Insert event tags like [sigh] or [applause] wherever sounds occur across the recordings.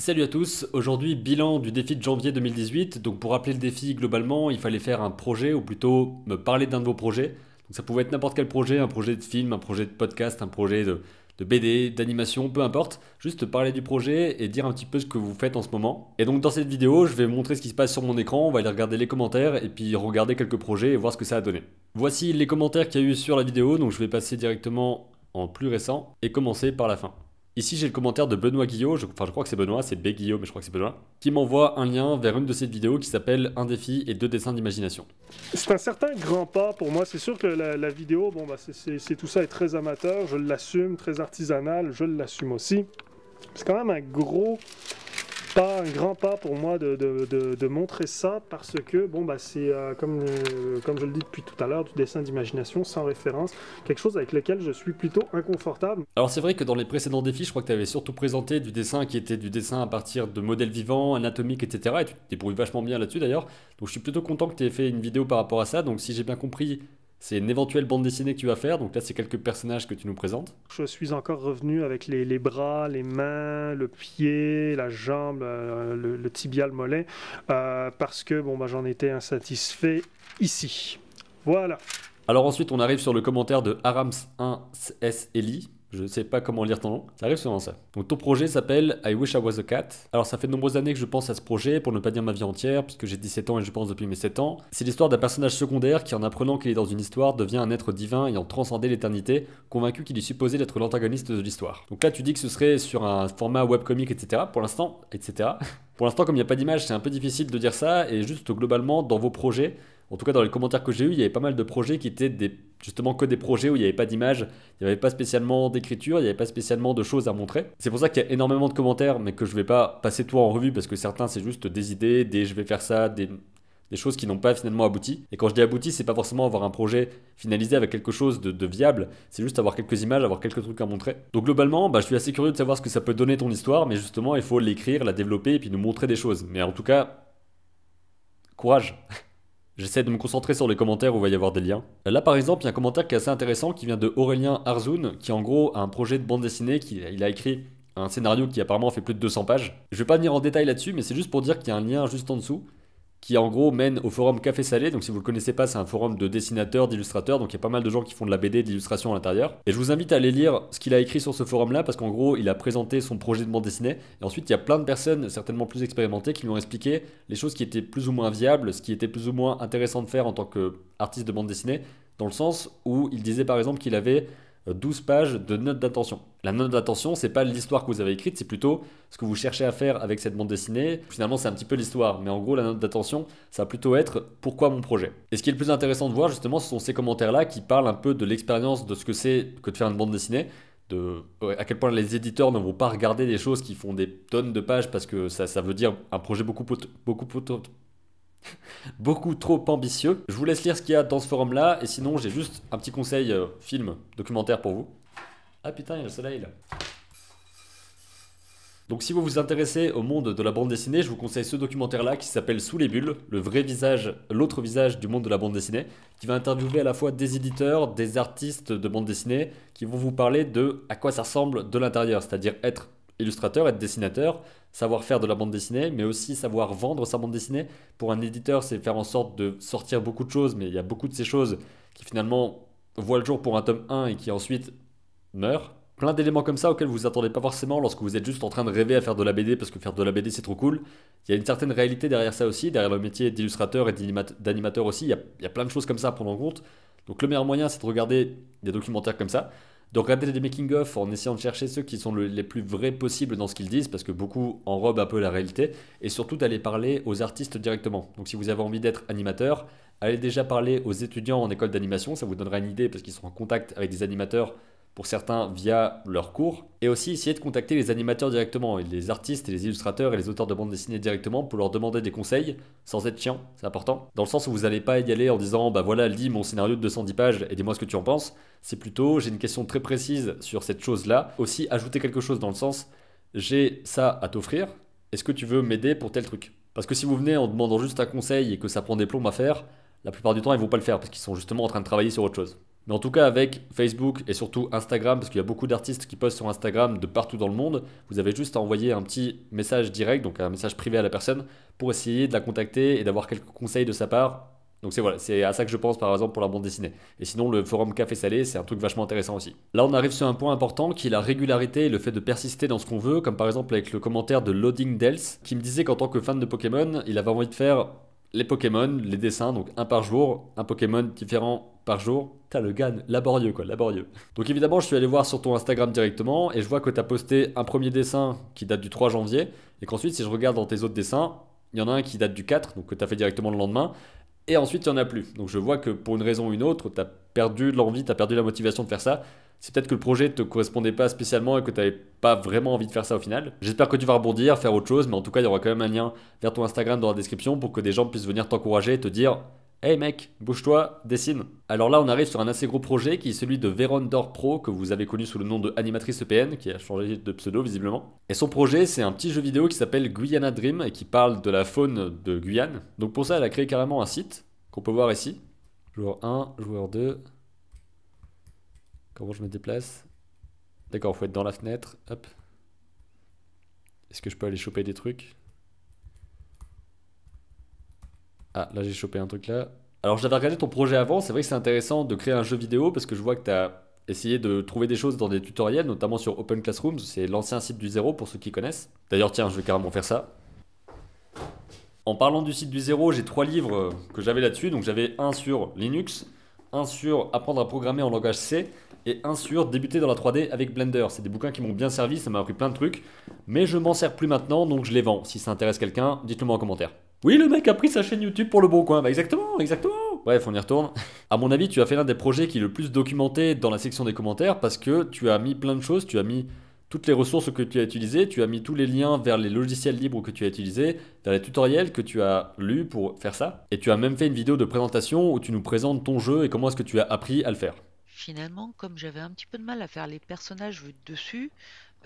Salut à tous, aujourd'hui bilan du défi de janvier 2018. Donc pour rappeler le défi globalement, il fallait faire un projet ou plutôt me parler d'un de vos projets. Donc ça pouvait être n'importe quel projet, un projet de film, un projet de podcast, un projet de, BD, d'animation, peu importe. Juste parler du projet et dire un petit peu ce que vous faites en ce moment. Et donc dans cette vidéo, je vais montrer ce qui se passe sur mon écran, on va aller regarder les commentaires et puis regarder quelques projets et voir ce que ça a donné. Voici les commentaires qu'il y a eu sur la vidéo, donc je vais passer directement en plus récent et commencer par la fin. Ici, j'ai le commentaire de Benoît Guillot, je, enfin je crois que c'est Benoît, c'est B Guillot, mais je crois que c'est Benoît, qui m'envoie un lien vers une de ses vidéos qui s'appelle Un défi et deux dessins d'imagination. C'est un certain grand pas pour moi. C'est sûr que la, vidéo, bon, bah, c'est tout ça est très amateur, je l'assume, très artisanal, je l'assume aussi. C'est quand même un gros pas un grand pas pour moi de, montrer ça parce que bon bah c'est euh, comme, euh, comme je le dis depuis tout à l'heure du dessin d'imagination sans référence quelque chose avec lequel je suis plutôt inconfortable. Alors c'est vrai que dans les précédents défis je crois que tu avais surtout présenté du dessin qui était du dessin à partir de modèles vivants, anatomiques etc et tu t'es pourvu vachement bien là-dessus d'ailleurs donc je suis plutôt content que tu aies fait une vidéo par rapport à ça donc si j'ai bien compris c'est une éventuelle bande dessinée que tu vas faire. Donc là, c'est quelques personnages que tu nous présentes. Je suis encore revenu avec les, bras, les mains, le pied, la jambe, euh, le, tibial mollet, euh, parce que bon, bah, j'en étais insatisfait ici. Voilà. Alors ensuite, on arrive sur le commentaire de Arams1S Eli je ne sais pas comment lire ton nom. Ça arrive souvent ça. Donc ton projet s'appelle I Wish I Was a Cat. Alors ça fait de nombreuses années que je pense à ce projet, pour ne pas dire ma vie entière, puisque j'ai 17 ans et je pense depuis mes 7 ans. C'est l'histoire d'un personnage secondaire qui, en apprenant qu'il est dans une histoire, devient un être divin ayant transcendé l'éternité, convaincu qu'il est supposé d'être l'antagoniste de l'histoire. Donc là tu dis que ce serait sur un format webcomic, etc. Pour l'instant, etc. [laughs] Pour l'instant, comme il n'y a pas d'image, c'est un peu difficile de dire ça, et juste globalement, dans vos projets, en tout cas dans les commentaires que j'ai eu il y avait pas mal de projets qui étaient des justement que des projets où il n'y avait pas d'image, il n'y avait pas spécialement d'écriture, il n'y avait pas spécialement de choses à montrer. C'est pour ça qu'il y a énormément de commentaires, mais que je ne vais pas passer tout en revue parce que certains c'est juste des idées, des je vais faire ça, des, choses qui n'ont pas finalement abouti. Et quand je dis abouti, c'est pas forcément avoir un projet finalisé avec quelque chose de, viable, c'est juste avoir quelques images, avoir quelques trucs à montrer. Donc globalement, bah, je suis assez curieux de savoir ce que ça peut donner ton histoire, mais justement, il faut l'écrire, la développer et puis nous montrer des choses. Mais en tout cas, courage [laughs] J'essaie de me concentrer sur les commentaires où il va y avoir des liens. Là par exemple, il y a un commentaire qui est assez intéressant qui vient de Aurélien Arzoun, qui en gros a un projet de bande dessinée qu'il il a écrit un scénario qui apparemment fait plus de 200 pages. Je vais pas venir en détail là-dessus, mais c'est juste pour dire qu'il y a un lien juste en dessous qui en gros mène au forum Café Salé. Donc si vous le connaissez pas, c'est un forum de dessinateurs, d'illustrateurs. Donc il y a pas mal de gens qui font de la BD, de l'illustration à l'intérieur. Et je vous invite à aller lire ce qu'il a écrit sur ce forum-là, parce qu'en gros, il a présenté son projet de bande dessinée. Et ensuite, il y a plein de personnes, certainement plus expérimentées, qui lui ont expliqué les choses qui étaient plus ou moins viables, ce qui était plus ou moins intéressant de faire en tant qu'artiste de bande dessinée, dans le sens où il disait par exemple qu'il avait 12 pages de notes d'attention. La note d'attention, c'est pas l'histoire que vous avez écrite, c'est plutôt ce que vous cherchez à faire avec cette bande dessinée. Finalement, c'est un petit peu l'histoire, mais en gros, la note d'attention, ça va plutôt être pourquoi mon projet. Et ce qui est le plus intéressant de voir, justement, ce sont ces commentaires-là qui parlent un peu de l'expérience de ce que c'est que de faire une bande dessinée. De, à quel point les éditeurs ne vont pas regarder des choses qui font des tonnes de pages parce que ça, veut dire un projet beaucoup, beaucoup, beaucoup, [laughs] beaucoup trop ambitieux. Je vous laisse lire ce qu'il y a dans ce forum-là, et sinon j'ai juste un petit conseil euh, film, documentaire pour vous. Ah putain, il y a le soleil là. Donc si vous vous intéressez au monde de la bande dessinée, je vous conseille ce documentaire-là qui s'appelle Sous les bulles, le vrai visage, l'autre visage du monde de la bande dessinée, qui va interviewer à la fois des éditeurs, des artistes de bande dessinée, qui vont vous parler de à quoi ça ressemble de l'intérieur, c'est-à-dire être illustrateur, être dessinateur, savoir faire de la bande dessinée, mais aussi savoir vendre sa bande dessinée. Pour un éditeur, c'est faire en sorte de sortir beaucoup de choses, mais il y a beaucoup de ces choses qui finalement voient le jour pour un tome 1 et qui ensuite meurent. Plein d'éléments comme ça auxquels vous attendez pas forcément lorsque vous êtes juste en train de rêver à faire de la BD parce que faire de la BD c'est trop cool. Il y a une certaine réalité derrière ça aussi, derrière le métier d'illustrateur et d'animateur aussi. Il y, a, il y a plein de choses comme ça à prendre en compte. Donc le meilleur moyen c'est de regarder des documentaires comme ça. Donc regardez les making-of en essayant de chercher ceux qui sont les plus vrais possibles dans ce qu'ils disent, parce que beaucoup enrobent un peu la réalité, et surtout d'aller parler aux artistes directement. Donc si vous avez envie d'être animateur, allez déjà parler aux étudiants en école d'animation, ça vous donnera une idée, parce qu'ils sont en contact avec des animateurs pour certains via leurs cours, et aussi essayer de contacter les animateurs directement, les artistes et les illustrateurs et les auteurs de bande dessinée directement pour leur demander des conseils, sans être chiant, c'est important. Dans le sens où vous n'allez pas y aller en disant bah voilà lis mon scénario de 210 pages et dis-moi ce que tu en penses, c'est plutôt j'ai une question très précise sur cette chose-là, aussi ajouter quelque chose dans le sens j'ai ça à t'offrir, est-ce que tu veux m'aider pour tel truc Parce que si vous venez en demandant juste un conseil et que ça prend des plombs à faire, la plupart du temps ils vont pas le faire parce qu'ils sont justement en train de travailler sur autre chose. Mais en tout cas, avec Facebook et surtout Instagram, parce qu'il y a beaucoup d'artistes qui postent sur Instagram de partout dans le monde, vous avez juste à envoyer un petit message direct, donc un message privé à la personne, pour essayer de la contacter et d'avoir quelques conseils de sa part. Donc c'est voilà, c'est à ça que je pense par exemple pour la bande dessinée. Et sinon le forum café salé, c'est un truc vachement intéressant aussi. Là on arrive sur un point important qui est la régularité et le fait de persister dans ce qu'on veut, comme par exemple avec le commentaire de Loading qui me disait qu'en tant que fan de Pokémon, il avait envie de faire les Pokémon, les dessins, donc un par jour, un Pokémon différent par jour. t'as le gagne laborieux quoi, laborieux. Donc évidemment, je suis allé voir sur ton Instagram directement et je vois que t'as posté un premier dessin qui date du 3 janvier et qu'ensuite, si je regarde dans tes autres dessins, il y en a un qui date du 4, donc que tu fait directement le lendemain, et ensuite il n'y en a plus. Donc je vois que pour une raison ou une autre, t'as perdu l'envie, t'as perdu la motivation de faire ça. C'est peut-être que le projet ne te correspondait pas spécialement et que tu pas vraiment envie de faire ça au final. J'espère que tu vas rebondir, faire autre chose, mais en tout cas, il y aura quand même un lien vers ton Instagram dans la description pour que des gens puissent venir t'encourager et te dire Hey mec, bouge-toi, dessine. Alors là, on arrive sur un assez gros projet qui est celui de Verondor Pro, que vous avez connu sous le nom de Animatrice EPN, qui a changé de pseudo visiblement. Et son projet, c'est un petit jeu vidéo qui s'appelle Guyana Dream et qui parle de la faune de Guyane. Donc pour ça, elle a créé carrément un site qu'on peut voir ici. Joueur 1, joueur 2. Comment je me déplace D'accord, faut être dans la fenêtre. Hop. Est-ce que je peux aller choper des trucs ah, là j'ai chopé un truc là. Alors j'avais regardé ton projet avant, c'est vrai que c'est intéressant de créer un jeu vidéo parce que je vois que tu as essayé de trouver des choses dans des tutoriels, notamment sur Open Classrooms, c'est l'ancien site du zéro pour ceux qui connaissent. D'ailleurs tiens, je vais carrément faire ça. En parlant du site du zéro, j'ai trois livres que j'avais là-dessus, donc j'avais un sur Linux, un sur Apprendre à programmer en langage C et un sur Débuter dans la 3D avec Blender. C'est des bouquins qui m'ont bien servi, ça m'a appris plein de trucs, mais je m'en sers plus maintenant, donc je les vends. Si ça intéresse quelqu'un, dites-le moi en commentaire. Oui, le mec a pris sa chaîne YouTube pour le bon coin. Bah exactement, exactement. Bref, on y retourne. À mon avis, tu as fait l'un des projets qui est le plus documenté dans la section des commentaires parce que tu as mis plein de choses, tu as mis toutes les ressources que tu as utilisées, tu as mis tous les liens vers les logiciels libres que tu as utilisés, vers les tutoriels que tu as lus pour faire ça. Et tu as même fait une vidéo de présentation où tu nous présentes ton jeu et comment est-ce que tu as appris à le faire. Finalement, comme j'avais un petit peu de mal à faire les personnages dessus,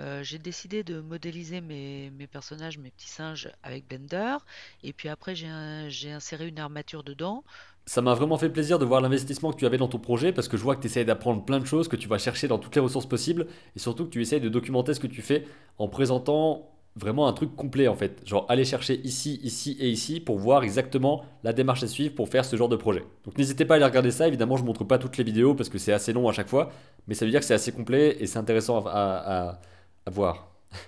euh, j'ai décidé de modéliser mes, mes, personnages, mes petits singes avec Blender. Et puis après, j'ai inséré une armature dedans. Ça m'a vraiment fait plaisir de voir l'investissement que tu avais dans ton projet parce que je vois que tu essayes d'apprendre plein de choses, que tu vas chercher dans toutes les ressources possibles et surtout que tu essayes de documenter ce que tu fais en présentant vraiment un truc complet en fait. Genre aller chercher ici, ici et ici pour voir exactement la démarche à suivre pour faire ce genre de projet. Donc n'hésitez pas à aller regarder ça. Évidemment, je ne montre pas toutes les vidéos parce que c'est assez long à chaque fois, mais ça veut dire que c'est assez complet et c'est intéressant à à voir. [laughs]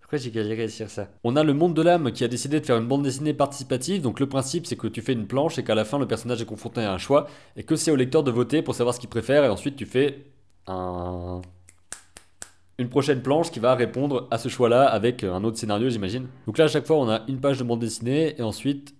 Pourquoi j'ai galéré sur ça On a le monde de l'âme qui a décidé de faire une bande dessinée participative. Donc le principe c'est que tu fais une planche et qu'à la fin le personnage est confronté à un choix et que c'est au lecteur de voter pour savoir ce qu'il préfère et ensuite tu fais un... Une prochaine planche qui va répondre à ce choix-là avec un autre scénario j'imagine. Donc là à chaque fois on a une page de bande dessinée et ensuite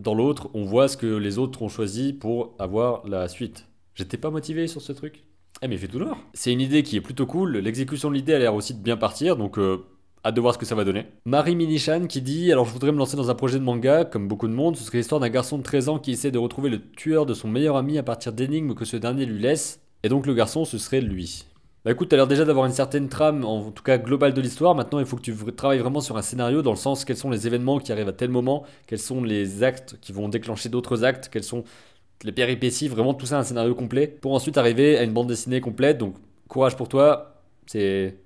dans l'autre on voit ce que les autres ont choisi pour avoir la suite. J'étais pas motivé sur ce truc eh mais fait tout noir! C'est une idée qui est plutôt cool, l'exécution de l'idée a l'air aussi de bien partir, donc à euh, hâte de voir ce que ça va donner. Marie Minichan qui dit Alors je voudrais me lancer dans un projet de manga, comme beaucoup de monde, ce serait l'histoire d'un garçon de 13 ans qui essaie de retrouver le tueur de son meilleur ami à partir d'énigmes que ce dernier lui laisse, et donc le garçon ce serait lui. Bah écoute, t'as l'air déjà d'avoir une certaine trame, en tout cas globale de l'histoire. Maintenant, il faut que tu travailles vraiment sur un scénario dans le sens quels sont les événements qui arrivent à tel moment, quels sont les actes qui vont déclencher d'autres actes, quels sont les péripéties, vraiment tout ça un scénario complet pour ensuite arriver à une bande dessinée complète. Donc courage pour toi, c'est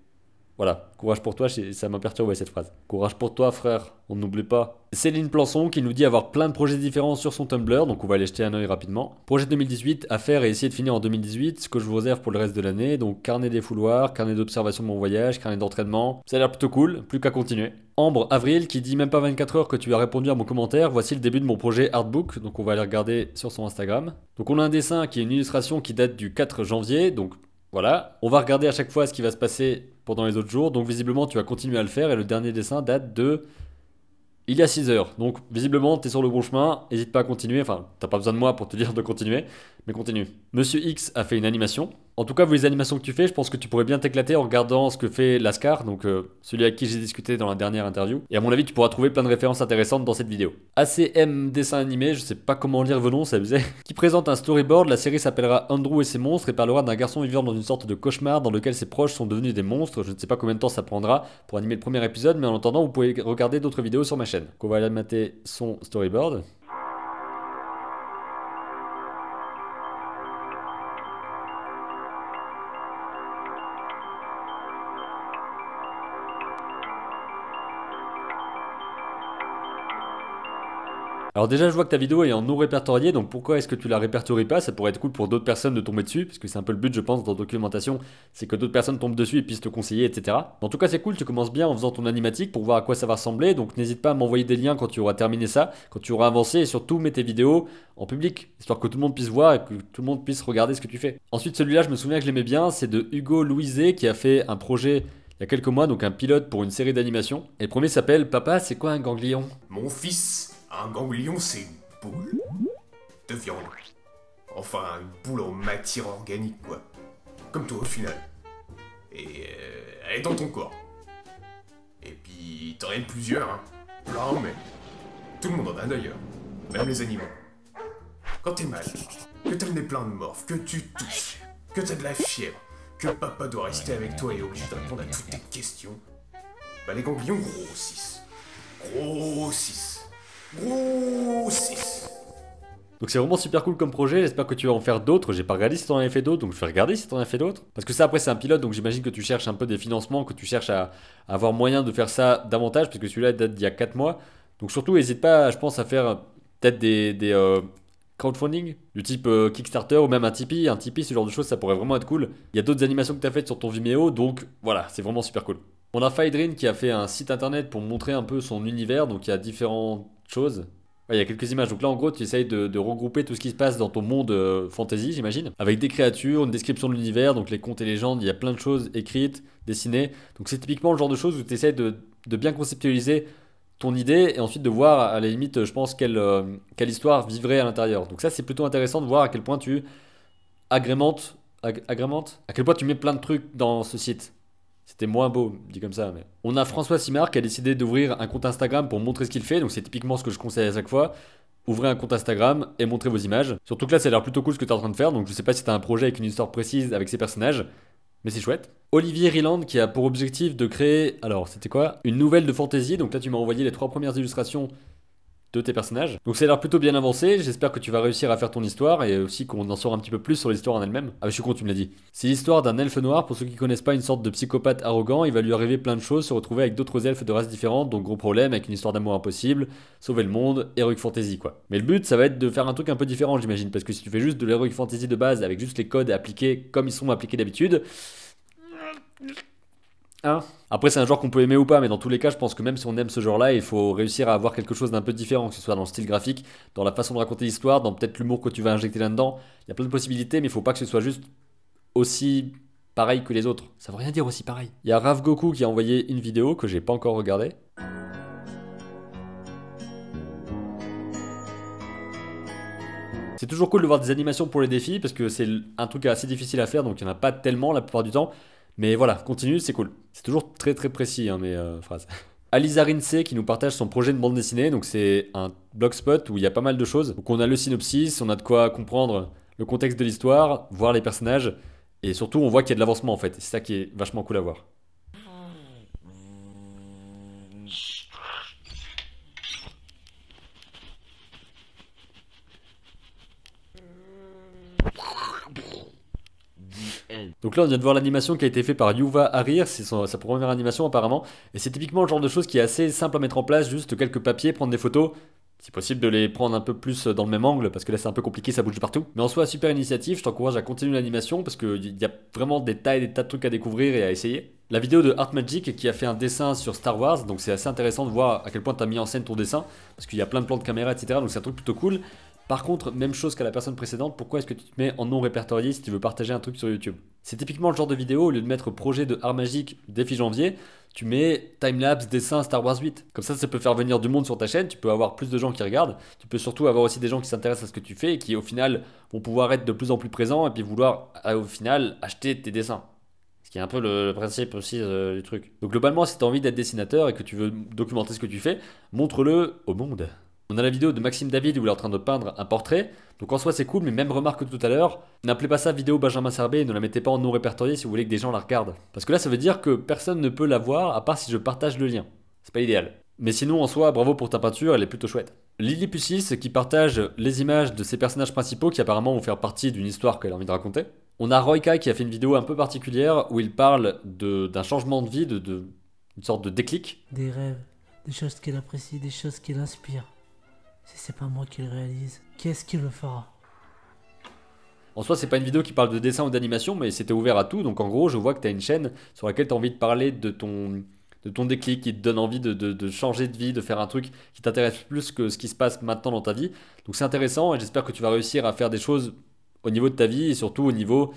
voilà, courage pour toi, ça m'a perturbé cette phrase. Courage pour toi, frère, on n'oublie pas. Céline Plançon qui nous dit avoir plein de projets différents sur son Tumblr, donc on va aller jeter un oeil rapidement. Projet 2018 à faire et essayer de finir en 2018, ce que je vous réserve pour le reste de l'année, donc carnet des fouloirs, carnet d'observation de mon voyage, carnet d'entraînement. Ça a l'air plutôt cool, plus qu'à continuer. Ambre Avril qui dit même pas 24 heures que tu as répondu à mon commentaire, voici le début de mon projet Artbook, donc on va aller regarder sur son Instagram. Donc on a un dessin qui est une illustration qui date du 4 janvier, donc voilà. On va regarder à chaque fois ce qui va se passer pendant les autres jours. Donc visiblement, tu vas continuer à le faire. Et le dernier dessin date de... Il y a 6 heures. Donc visiblement, tu es sur le bon chemin. N'hésite pas à continuer. Enfin, t'as pas besoin de moi pour te [laughs] dire de continuer. Mais continue. Monsieur X a fait une animation. En tout cas, vous les animations que tu fais, je pense que tu pourrais bien t'éclater en regardant ce que fait Lascar, donc euh, celui à qui j'ai discuté dans la dernière interview. Et à mon avis, tu pourras trouver plein de références intéressantes dans cette vidéo. ACM Dessin Animé, je sais pas comment lire vos noms, ça faisait. [laughs] qui présente un storyboard, la série s'appellera Andrew et ses monstres et parlera d'un garçon vivant dans une sorte de cauchemar dans lequel ses proches sont devenus des monstres. Je ne sais pas combien de temps ça prendra pour animer le premier épisode, mais en attendant, vous pouvez regarder d'autres vidéos sur ma chaîne. Qu'on va aller mater son storyboard. Alors déjà, je vois que ta vidéo est en non répertoriée donc pourquoi est-ce que tu la répertories pas Ça pourrait être cool pour d'autres personnes de tomber dessus, parce que c'est un peu le but, je pense, dans la documentation, c'est que d'autres personnes tombent dessus et puissent te conseiller, etc. En tout cas, c'est cool, tu commences bien en faisant ton animatique pour voir à quoi ça va ressembler, donc n'hésite pas à m'envoyer des liens quand tu auras terminé ça, quand tu auras avancé, et surtout mets tes vidéos en public, histoire que tout le monde puisse voir et que tout le monde puisse regarder ce que tu fais. Ensuite, celui-là, je me souviens que je l'aimais bien, c'est de Hugo Louiset qui a fait un projet il y a quelques mois, donc un pilote pour une série d'animation. Et premier s'appelle Papa, c'est quoi un ganglion Mon fils un ganglion, c'est une boule de viande. Enfin, une boule en matière organique, quoi. Comme toi, au final. Et euh, elle est dans ton corps. Et puis, t'en as plusieurs, hein. Plein, mais... Tout le monde en a d'ailleurs. Même les animaux. Quand t'es mal, que t'as le nez plein de morphes, que tu touches, que t'as de la fièvre, que papa doit rester avec toi et obligé de répondre à toutes tes questions, bah les ganglions grossissent. Grossissent. Donc c'est vraiment super cool comme projet, j'espère que tu vas en faire d'autres, j'ai pas regardé si t'en avais fait d'autres, donc je vais regarder si t'en as fait d'autres. Parce que ça après c'est un pilote, donc j'imagine que tu cherches un peu des financements, que tu cherches à, avoir moyen de faire ça davantage, parce que celui-là date d'il y a 4 mois. Donc surtout n'hésite pas, je pense, à faire peut-être des, euh, crowdfunding du type euh, Kickstarter ou même un Tipeee, un Tipeee, ce genre de choses, ça pourrait vraiment être cool. Il y a d'autres animations que tu as faites sur ton Vimeo, donc voilà, c'est vraiment super cool. On a Fydrin qui a fait un site internet pour montrer un peu son univers, donc il y a différents il y a quelques images. Donc là, en gros, tu essayes de, regrouper tout ce qui se passe dans ton monde euh, fantasy, j'imagine, avec des créatures, une description de l'univers, donc les contes et légendes. Il y a plein de choses écrites, dessinées. Donc c'est typiquement le genre de choses où tu essayes de, bien conceptualiser ton idée et ensuite de voir à la limite, je pense, quelle, euh, quelle histoire vivrait à l'intérieur. Donc ça, c'est plutôt intéressant de voir à quel point tu agrémentes, agrémentes, à quel point tu mets plein de trucs dans ce site. C'était moins beau, dit comme ça. Mais... On a François Simard qui a décidé d'ouvrir un compte Instagram pour montrer ce qu'il fait, donc c'est typiquement ce que je conseille à chaque fois. Ouvrez un compte Instagram et montrez vos images. Surtout que là, ça a l'air plutôt cool ce que es en train de faire, donc je sais pas si t'as un projet avec une histoire précise avec ces personnages, mais c'est chouette. Olivier Riland qui a pour objectif de créer, alors c'était quoi Une nouvelle de fantasy donc là tu m'as envoyé les trois premières illustrations de tes personnages. Donc ça a l'air plutôt bien avancé, j'espère que tu vas réussir à faire ton histoire et aussi qu'on en sort un petit peu plus sur l'histoire en elle-même. Ah je suis con, tu me l'as dit. C'est l'histoire d'un elfe noir, pour ceux qui connaissent pas une sorte de psychopathe arrogant, il va lui arriver plein de choses, se retrouver avec d'autres elfes de races différentes, donc gros problème, avec une histoire d'amour impossible, sauver le monde, heroic fantasy quoi. Mais le but ça va être de faire un truc un peu différent j'imagine, parce que si tu fais juste de l'heroic fantasy de base avec juste les codes appliqués comme ils sont appliqués d'habitude... Ah. Après, c'est un genre qu'on peut aimer ou pas, mais dans tous les cas, je pense que même si on aime ce genre-là, il faut réussir à avoir quelque chose d'un peu différent, que ce soit dans le style graphique, dans la façon de raconter l'histoire, dans peut-être l'humour que tu vas injecter là-dedans. Il y a plein de possibilités, mais il faut pas que ce soit juste aussi pareil que les autres. Ça veut rien dire aussi pareil. Il y a Rav Goku qui a envoyé une vidéo que j'ai pas encore regardée. C'est toujours cool de voir des animations pour les défis parce que c'est un truc assez difficile à faire donc il n'y en a pas tellement la plupart du temps. Mais voilà, continue, c'est cool. C'est toujours très très précis hein, mes euh, phrases. [laughs] Alisa Rince qui nous partage son projet de bande dessinée. Donc c'est un blogspot où il y a pas mal de choses. Donc on a le synopsis, on a de quoi comprendre le contexte de l'histoire, voir les personnages. Et surtout, on voit qu'il y a de l'avancement en fait. C'est ça qui est vachement cool à voir. Donc là, on vient de voir l'animation qui a été faite par Yuva Harir, c'est sa première animation apparemment, et c'est typiquement le genre de chose qui est assez simple à mettre en place, juste quelques papiers, prendre des photos, si possible de les prendre un peu plus dans le même angle, parce que là c'est un peu compliqué, ça bouge partout. Mais en soi, super initiative, je t'encourage à continuer l'animation, parce qu'il y a vraiment des tas et des tas de trucs à découvrir et à essayer. La vidéo de Art Magic qui a fait un dessin sur Star Wars, donc c'est assez intéressant de voir à quel point tu as mis en scène ton dessin, parce qu'il y a plein de plans de caméra, etc. Donc c'est un truc plutôt cool. Par contre, même chose qu'à la personne précédente, pourquoi est-ce que tu te mets en non répertorié si tu veux partager un truc sur YouTube C'est typiquement le genre de vidéo, au lieu de mettre projet de art magique défi janvier, tu mets timelapse, dessin, Star Wars 8. Comme ça, ça peut faire venir du monde sur ta chaîne, tu peux avoir plus de gens qui regardent, tu peux surtout avoir aussi des gens qui s'intéressent à ce que tu fais et qui au final vont pouvoir être de plus en plus présents et puis vouloir euh, au final acheter tes dessins Ce qui est un peu le, principe aussi euh, du truc. Donc globalement, si tu as envie d'être dessinateur et que tu veux documenter ce que tu fais, montre-le au monde. On a la vidéo de Maxime David où il est en train de peindre un portrait. Donc en soi c'est cool, mais même remarque que tout à l'heure, n'appelez pas ça vidéo Benjamin Serbet et ne la mettez pas en non répertorié si vous voulez que des gens la regardent. Parce que là ça veut dire que personne ne peut la voir à part si je partage le lien. C'est pas idéal. Mais sinon en soi, bravo pour ta peinture, elle est plutôt chouette. Lily Pucis qui partage les images de ses personnages principaux qui apparemment vont faire partie d'une histoire qu'elle a envie de raconter. On a Royka qui a fait une vidéo un peu particulière où il parle d'un changement de vie, de, une sorte de déclic. Des rêves, des choses qu'elle apprécie, des choses qu'elle inspire si c'est pas moi qui le réalise, qu'est-ce qu'il le fera en soi, c'est pas une vidéo qui parle de dessin ou d'animation, mais c'était ouvert à tout. Donc en gros, je vois que tu as une chaîne sur laquelle tu as envie de parler de ton, de ton déclic, qui te donne envie de, de changer de vie, de faire un truc qui t'intéresse plus que ce qui se passe maintenant dans ta vie. Donc c'est intéressant et j'espère que tu vas réussir à faire des choses au niveau de ta vie et surtout au niveau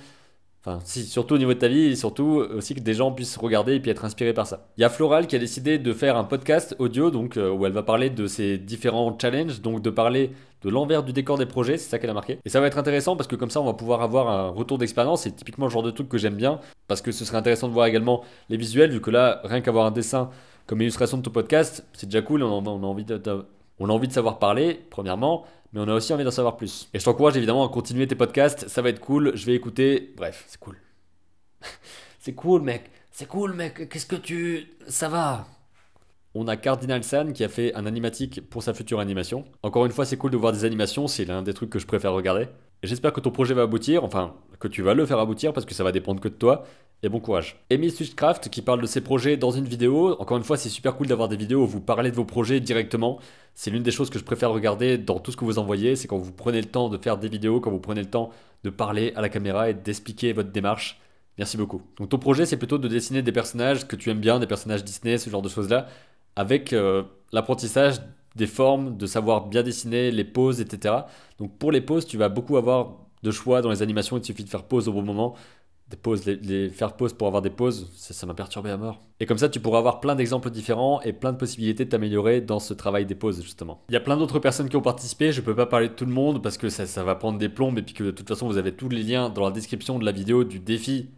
Enfin, si, surtout au niveau de ta vie, et surtout aussi que des gens puissent regarder et puis être inspirés par ça. Il y a Floral qui a décidé de faire un podcast audio, donc euh, où elle va parler de ses différents challenges, donc de parler de l'envers du décor des projets, c'est ça qu'elle a marqué. Et ça va être intéressant parce que comme ça, on va pouvoir avoir un retour d'expérience. C'est typiquement le genre de truc que j'aime bien parce que ce serait intéressant de voir également les visuels, vu que là, rien qu'avoir un dessin comme illustration de ton podcast, c'est déjà cool. on a envie de savoir parler, premièrement mais on a aussi envie d'en savoir plus. Et je t'encourage évidemment à continuer tes podcasts, ça va être cool, je vais écouter, bref, c'est cool. [laughs] c'est cool mec, c'est cool mec, qu'est-ce que tu... ça va on a Cardinal San qui a fait un animatique pour sa future animation. Encore une fois, c'est cool de voir des animations, c'est l'un des trucs que je préfère regarder. J'espère que ton projet va aboutir, enfin, que tu vas le faire aboutir parce que ça va dépendre que de toi. Et bon courage. Amy Switchcraft qui parle de ses projets dans une vidéo. Encore une fois, c'est super cool d'avoir des vidéos où vous parlez de vos projets directement. C'est l'une des choses que je préfère regarder dans tout ce que vous envoyez. C'est quand vous prenez le temps de faire des vidéos, quand vous prenez le temps de parler à la caméra et d'expliquer votre démarche. Merci beaucoup. Donc ton projet, c'est plutôt de dessiner des personnages que tu aimes bien, des personnages Disney, ce genre de choses-là, avec euh, l'apprentissage des formes, de savoir bien dessiner les poses, etc. Donc pour les poses, tu vas beaucoup avoir de choix dans les animations, il suffit de faire pause au bon moment. Des pauses, les, faire pause pour avoir des pauses, ça m'a perturbé à mort. Et comme ça, tu pourras avoir plein d'exemples différents et plein de possibilités de t'améliorer dans ce travail des pauses, justement. Il y a plein d'autres personnes qui ont participé, je peux pas parler de tout le monde parce que ça, ça va prendre des plombes et puis que de toute façon, vous avez tous les liens dans la description de la vidéo du défi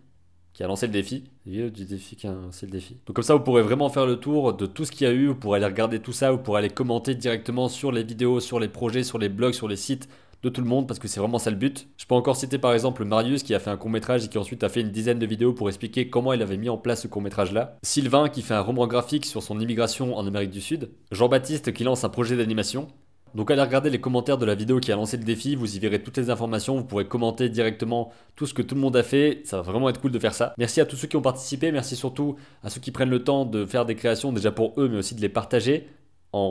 qui a lancé le défi. Du défi qui a lancé le défi. Donc comme ça, vous pourrez vraiment faire le tour de tout ce qu'il y a eu. Vous pourrez aller regarder tout ça. Vous pourrez aller commenter directement sur les vidéos, sur les projets, sur les blogs, sur les sites de tout le monde parce que c'est vraiment ça le but. Je peux encore citer par exemple Marius qui a fait un court métrage et qui ensuite a fait une dizaine de vidéos pour expliquer comment il avait mis en place ce court métrage là. Sylvain qui fait un roman graphique sur son immigration en Amérique du Sud. Jean-Baptiste qui lance un projet d'animation. Donc allez regarder les commentaires de la vidéo qui a lancé le défi, vous y verrez toutes les informations, vous pourrez commenter directement tout ce que tout le monde a fait, ça va vraiment être cool de faire ça. Merci à tous ceux qui ont participé, merci surtout à ceux qui prennent le temps de faire des créations déjà pour eux mais aussi de les partager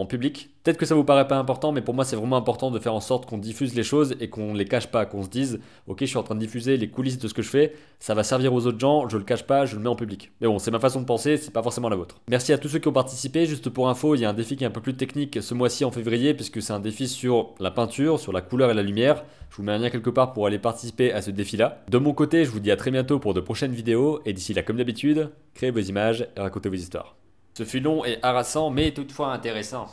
public. Peut-être que ça vous paraît pas important, mais pour moi c'est vraiment important de faire en sorte qu'on diffuse les choses et qu'on les cache pas, qu'on se dise ok je suis en train de diffuser les coulisses de ce que je fais, ça va servir aux autres gens, je le cache pas, je le mets en public. Mais bon, c'est ma façon de penser, c'est pas forcément la vôtre. Merci à tous ceux qui ont participé, juste pour info, il y a un défi qui est un peu plus technique ce mois-ci en février, puisque c'est un défi sur la peinture, sur la couleur et la lumière. Je vous mets un lien quelque part pour aller participer à ce défi-là. De mon côté, je vous dis à très bientôt pour de prochaines vidéos, et d'ici là comme d'habitude, créez vos images et racontez vos histoires. Ce fut long et harassant, mais toutefois intéressant.